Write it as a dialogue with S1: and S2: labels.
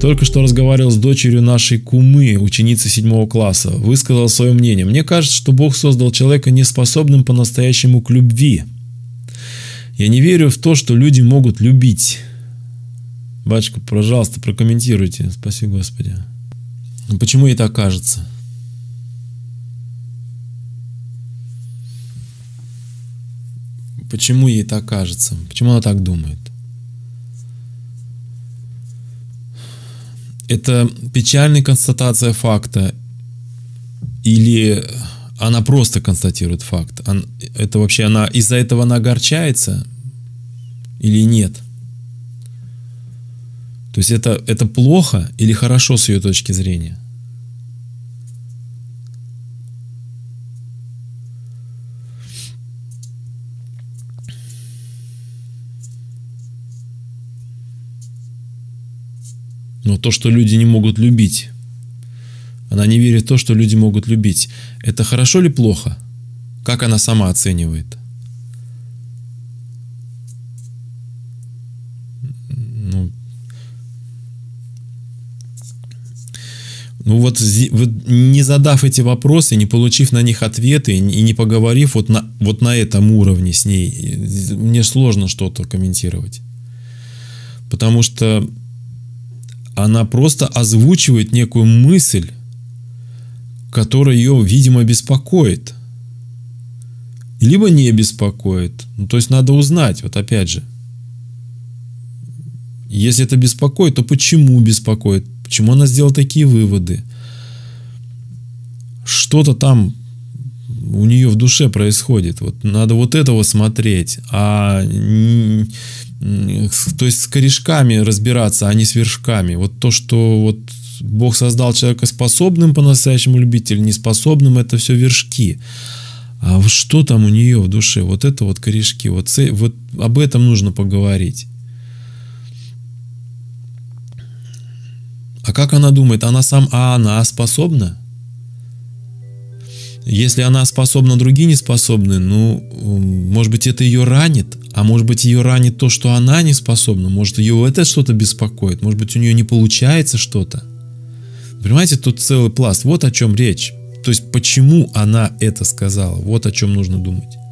S1: Только что разговаривал с дочерью нашей кумы, ученицы седьмого класса. Высказал свое мнение. Мне кажется, что Бог создал человека неспособным по-настоящему к любви. Я не верю в то, что люди могут любить. Батюшка, пожалуйста, прокомментируйте. Спасибо, Господи. Ну, почему ей так кажется? Почему ей так кажется? Почему она так думает? это печальная констатация факта или она просто констатирует факт? Это вообще она из-за этого она огорчается или нет? То есть это, это плохо или хорошо с ее точки зрения? но то, что люди не могут любить. Она не верит в то, что люди могут любить. Это хорошо или плохо? Как она сама оценивает? Ну, ну вот, вот не задав эти вопросы, не получив на них ответы и не поговорив вот на, вот на этом уровне с ней, мне сложно что-то комментировать. Потому что она просто озвучивает некую мысль, которая ее, видимо, беспокоит. Либо не беспокоит. Ну, то есть надо узнать, вот опять же. Если это беспокоит, то почему беспокоит? Почему она сделала такие выводы? Что-то там у нее в душе происходит. Вот надо вот этого смотреть, а то есть с корешками разбираться, а не с вершками. Вот то, что вот Бог создал человека способным по-настоящему любить или неспособным, это все вершки. А что там у нее в душе? Вот это вот корешки. Вот, вот об этом нужно поговорить. А как она думает? Она сам, а она способна? Если она способна, другие не способны, ну, может быть, это ее ранит, а может быть, ее ранит то, что она не способна, может, ее это что-то беспокоит, может быть, у нее не получается что-то. Понимаете, тут целый пласт. Вот о чем речь. То есть, почему она это сказала, вот о чем нужно думать.